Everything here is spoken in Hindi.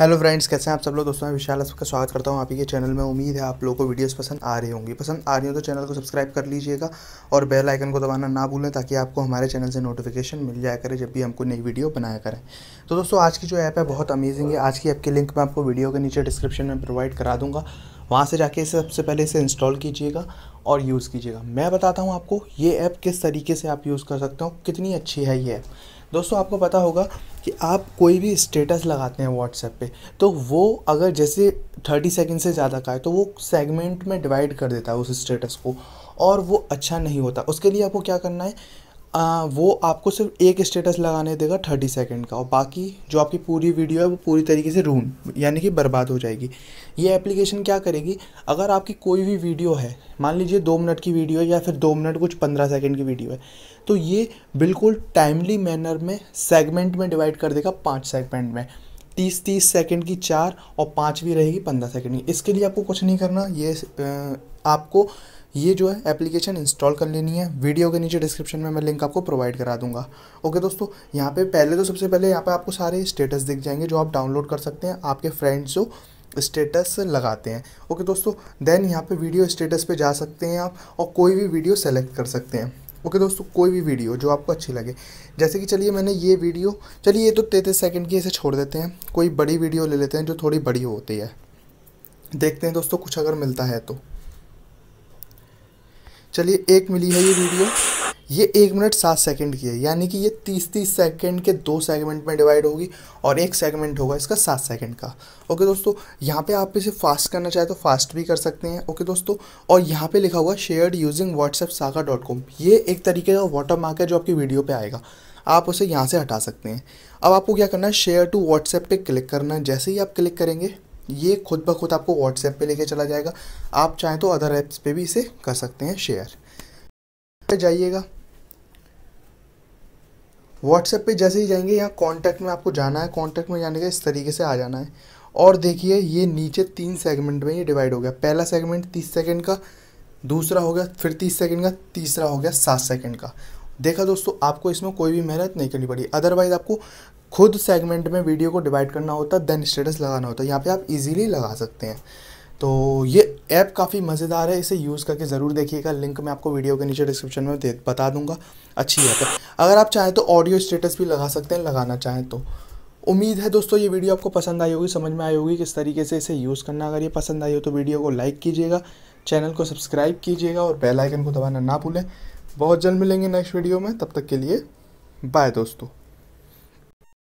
हेलो फ्रेंड्स कैसे हैं आप सब लोग दोस्तों मैं विशाल सबका स्वागत करता हूं आप के चैनल में उम्मीद है आप लोगों को वीडियोस पसंद आ रही होंगी पसंद आ रही हो तो चैनल को सब्सक्राइब कर लीजिएगा और बेल आइकन को दबाना ना भूलें ताकि आपको हमारे चैनल से नोटिफिकेशन मिल जाया करे जब भी हमको नई वीडियो बनाया करें तो दोस्तों आज की जो ऐप है बहुत अमेजिंग है आज की ऐप की लिंक मैं आपको वीडियो के नीचे डिस्क्रिप्शन में प्रोवाइड करा दूँगा वहाँ से जाके इसे सबसे पहले इसे इंस्टॉल कीजिएगा और यूज़ कीजिएगा मैं बताता हूँ आपको ये ऐप किस तरीके से आप यूज़ कर सकते हो कितनी अच्छी है ये ऐप दोस्तों आपको पता होगा कि आप कोई भी स्टेटस लगाते हैं व्हाट्सएप पे तो वो अगर जैसे थर्टी सेकेंड से ज़्यादा का है तो वो सेगमेंट में डिवाइड कर देता है उस स्टेटस को और वो अच्छा नहीं होता उसके लिए आपको क्या करना है आ, वो आपको सिर्फ एक स्टेटस लगाने देगा थर्टी सेकेंड का और बाकी जो आपकी पूरी वीडियो है वो पूरी तरीके से रून यानी कि बर्बाद हो जाएगी ये एप्लीकेशन क्या करेगी अगर आपकी कोई भी वीडियो है मान लीजिए दो मिनट की वीडियो है या फिर दो मिनट कुछ पंद्रह सेकेंड की वीडियो है तो ये बिल्कुल टाइमली मैनर में सेगमेंट में डिवाइड कर देगा पाँच सेगमेंट में तीस तीस सेकेंड की चार और पाँच भी रहेगी पंद्रह सेकेंड की इसके लिए आपको कुछ नहीं करना ये आपको ये जो है एप्लीकेशन इंस्टॉल कर लेनी है वीडियो के नीचे डिस्क्रिप्शन में मैं लिंक आपको प्रोवाइड करा दूंगा ओके दोस्तों यहाँ पे पहले तो सबसे पहले यहाँ पे आपको सारे स्टेटस दिख जाएंगे जो आप डाउनलोड कर सकते हैं आपके फ्रेंड्स जो स्टेटस लगाते हैं ओके दोस्तों देन यहाँ पर वीडियो स्टेटस पर जा सकते हैं आप और कोई भी वीडियो सेलेक्ट कर सकते हैं ओके okay, दोस्तों कोई भी वीडियो जो आपको अच्छी लगे जैसे कि चलिए मैंने ये वीडियो चलिए ये तो तैतीस सेकंड की इसे छोड़ देते हैं कोई बड़ी वीडियो ले लेते हैं जो थोड़ी बड़ी होती है देखते हैं दोस्तों कुछ अगर मिलता है तो चलिए एक मिली है ये वीडियो ये एक मिनट सात सेकंड की है यानी कि ये तीस तीस सेकंड के दो सेगमेंट में डिवाइड होगी और एक सेगमेंट होगा इसका सात सेकंड का ओके दोस्तों यहाँ पे आप इसे फास्ट करना चाहे तो फास्ट भी कर सकते हैं ओके दोस्तों और यहाँ पे लिखा हुआ shared using WhatsApp saga dot com ये एक तरीके का वाटर मार्क है जो आपकी वीडियो पर आएगा आप उसे यहाँ से हटा सकते हैं अब आपको क्या करना है शेयर टू व्हाट्सएप पर क्लिक करना है जैसे ही आप क्लिक करेंगे ये खुद ब खुद आपको व्हाट्सएप पे लेके चला जाएगा आप चाहें तो अदर ऐप्स पे भी इसे कर सकते हैं शेयर पे जाइएगा व्हाट्सएप पे जैसे ही जाएंगे यहाँ कॉन्टैक्ट में आपको जाना है कॉन्टैक्ट में जाने का इस तरीके से आ जाना है और देखिए ये नीचे तीन सेगमेंट में ये डिवाइड हो गया पहला सेगमेंट तीस सेकेंड का दूसरा हो गया फिर तीस सेकेंड का तीसरा हो गया सात सेकेंड का देखा दोस्तों आपको इसमें कोई भी मेहनत नहीं करनी पड़ी अदरवाइज़ आपको खुद सेगमेंट में वीडियो को डिवाइड करना होता है देन स्टेटस लगाना होता है यहाँ पे आप इजीली लगा सकते हैं तो ये ऐप काफ़ी मज़ेदार है इसे यूज़ करके ज़रूर देखिएगा लिंक मैं आपको वीडियो के नीचे डिस्क्रिप्शन में दे बता दूंगा अच्छी ऐप है अगर आप चाहें तो ऑडियो स्टेटस भी लगा सकते हैं लगाना चाहें तो उम्मीद है दोस्तों ये वीडियो आपको पसंद आई होगी समझ में आई होगी किस तरीके से इसे यूज़ करना अगर ये पसंद आई हो तो वीडियो को लाइक कीजिएगा चैनल को सब्सक्राइब कीजिएगा और बेल आइकन को दबाना ना भूलें बहुत जल्द मिलेंगे नेक्स्ट वीडियो में तब तक के लिए बाय दोस्तों